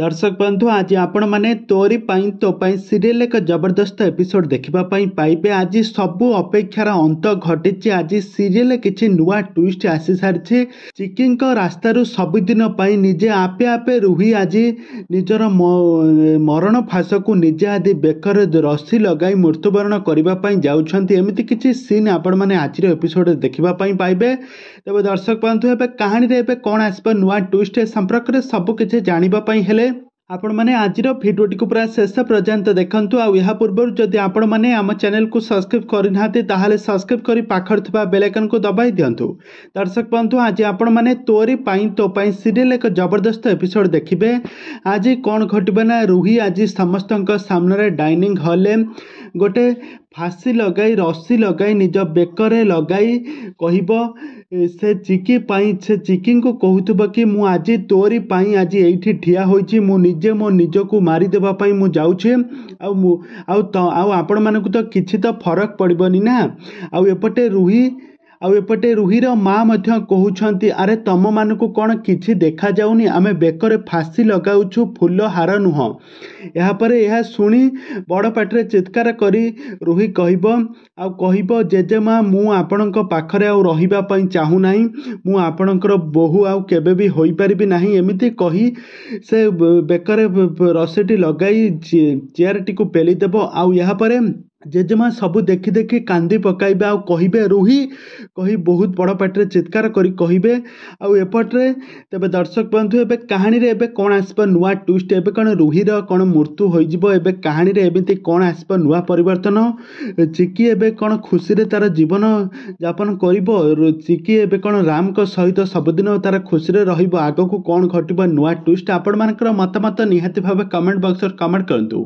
ଦର୍ଶକ ବନ୍ଧୁ ଆଜି ଆପଣମାନେ ତୋରି ପାଇଁ ତୋ ପାଇଁ ସିରିଏଲ୍ ଏକ ଜବରଦସ୍ତ ଏପିସୋଡ଼ ଦେଖିବା ପାଇଁ ପାଇବେ ଆଜି ସବୁ ଅପେକ୍ଷାର ଅନ୍ତ ଘଟିଛି ଆଜି ସିରିଏଲ୍ କିଛି ନୂଆ ଟ୍ୱିଷ୍ଟ ଆସିସାରିଛି ଚିକିଙ୍କ ରାସ୍ତାରୁ ସବୁଦିନ ପାଇଁ ନିଜେ ଆପେ ଆପେ ରୁହି ଆଜି ନିଜର ମରଣ ଫାଶକୁ ନିଜେ ଆଦି ବେକରେ ରସି ଲଗାଇ ମୃତ୍ୟୁବରଣ କରିବା ପାଇଁ ଯାଉଛନ୍ତି ଏମିତି କିଛି ସିନ୍ ଆପଣମାନେ ଆଜିର ଏପିସୋଡ଼ରେ ଦେଖିବା ପାଇଁ ପାଇବେ ତେବେ ଦର୍ଶକ ବନ୍ଧୁ ଏବେ କାହାଣୀରେ ଏବେ କ'ଣ ଆସିବ ନୂଆ ଟ୍ୱିଷ୍ଟ ଏ ସମ୍ପର୍କରେ ସବୁ କିଛି ଜାଣିବା ପାଇଁ ହେଲେ ଆପଣମାନେ ଆଜିର ଭିଡ଼ିଓଟିକୁ ପୁରା ଶେଷ ପର୍ଯ୍ୟନ୍ତ ଦେଖନ୍ତୁ ଆଉ ଏହା ପୂର୍ବରୁ ଯଦି ଆପଣମାନେ ଆମ ଚ୍ୟାନେଲକୁ ସବସ୍କ୍ରାଇବ୍ କରିନାହାନ୍ତି ତାହେଲେ ସବସ୍କ୍ରାଇବ୍ କରି ପାଖରେ ଥିବା ବେଲାଇକନ୍କୁ ଦବାଇ ଦିଅନ୍ତୁ ଦର୍ଶକ ବନ୍ଧୁ ଆଜି ଆପଣମାନେ ତୋରି ପାଇଁ ତୋ ପାଇଁ ସିରିଏଲ୍ ଏକ ଜବରଦସ୍ତ ଏପିସୋଡ଼ ଦେଖିବେ ଆଜି କ'ଣ ଘଟିବ ନା ରୁହି ଆଜି ସମସ୍ତଙ୍କ ସାମ୍ନାରେ ଡାଇନିଂ ହଲ୍ରେ ଗୋଟେ ଫାଶୀ ଲଗାଇ ରଶି ଲଗାଇ ନିଜ ବେକରେ ଲଗାଇ କହିବ ସେ ଚିକି ପାଇଁ ସେ ଚିକିଙ୍କୁ କହୁଥିବ କି ମୁଁ ଆଜି ତୋରି ପାଇଁ ଆଜି ଏଇଠି ଠିଆ ହୋଇଛି ମୁଁ ନିଜେ ମୋ ନିଜକୁ ମାରିଦେବା ପାଇଁ ମୁଁ ଯାଉଛି ଆଉ ମୁଁ ଆଉ ତ ଆଉ ଆପଣମାନଙ୍କୁ ତ କିଛି ତ ଫରକ ପଡ଼ିବନି ନା ଆଉ ଏପଟେ ରୁହି ଆଉ ଏପଟେ ରୁହିର ମା ମଧ୍ୟ କହୁଛନ୍ତି ଆରେ ତମମାନଙ୍କୁ କ'ଣ କିଛି ଦେଖାଯାଉନି ଆମେ ବେକରେ ଫାଶୀ ଲଗାଉଛୁ ଫୁଲ ହାର ନୁହଁ ଏହାପରେ ଏହା ଶୁଣି ବଡ଼ ପାଟିରେ ଚିତ୍କାର କରି ରୁହି କହିବ ଆଉ କହିବ ଜେଜେମା ମୁଁ ଆପଣଙ୍କ ପାଖରେ ଆଉ ରହିବା ପାଇଁ ଚାହୁଁନାହିଁ ମୁଁ ଆପଣଙ୍କର ବୋହୂ ଆଉ କେବେ ବି ହୋଇପାରିବି ନାହିଁ ଏମିତି କହି ସେ ବେକରେ ରସିଟି ଲଗାଇ ଚେୟାରଟିକୁ ପେଲିଦେବ ଆଉ ଏହାପରେ ଜେଜେମା ସବୁ ଦେଖି ଦେଖି କାନ୍ଦି ପକାଇବେ ଆଉ କହିବେ ରୁହି କହି ବହୁତ ବଡ଼ ପାଟିରେ ଚିତ୍କାର କରି କହିବେ ଆଉ ଏପଟରେ ତେବେ ଦର୍ଶକ ବନ୍ଧୁ ଏବେ କାହାଣୀରେ ଏବେ କ'ଣ ଆସିବ ନୂଆ ଟୁଇଷ୍ଟ ଏବେ କ'ଣ ରୁହିର କ'ଣ ମୃତ୍ୟୁ ହୋଇଯିବ ଏବେ କାହାଣୀରେ ଏମିତି କ'ଣ ଆସିବ ନୂଆ ପରିବର୍ତ୍ତନ ଚିକି ଏବେ କ'ଣ ଖୁସିରେ ତା'ର ଜୀବନ ଯାପନ କରିବ ଚିକି ଏବେ କ'ଣ ରାମଙ୍କ ସହିତ ସବୁଦିନ ତା'ର ଖୁସିରେ ରହିବ ଆଗକୁ କ'ଣ ଘଟିବ ନୂଆ ଟୁଇଷ୍ଟ ଆପଣମାନଙ୍କର ମତାମତ ନିହାତି ଭାବେ କମେଣ୍ଟ ବକ୍ସରେ କମେଣ୍ଟ କରନ୍ତୁ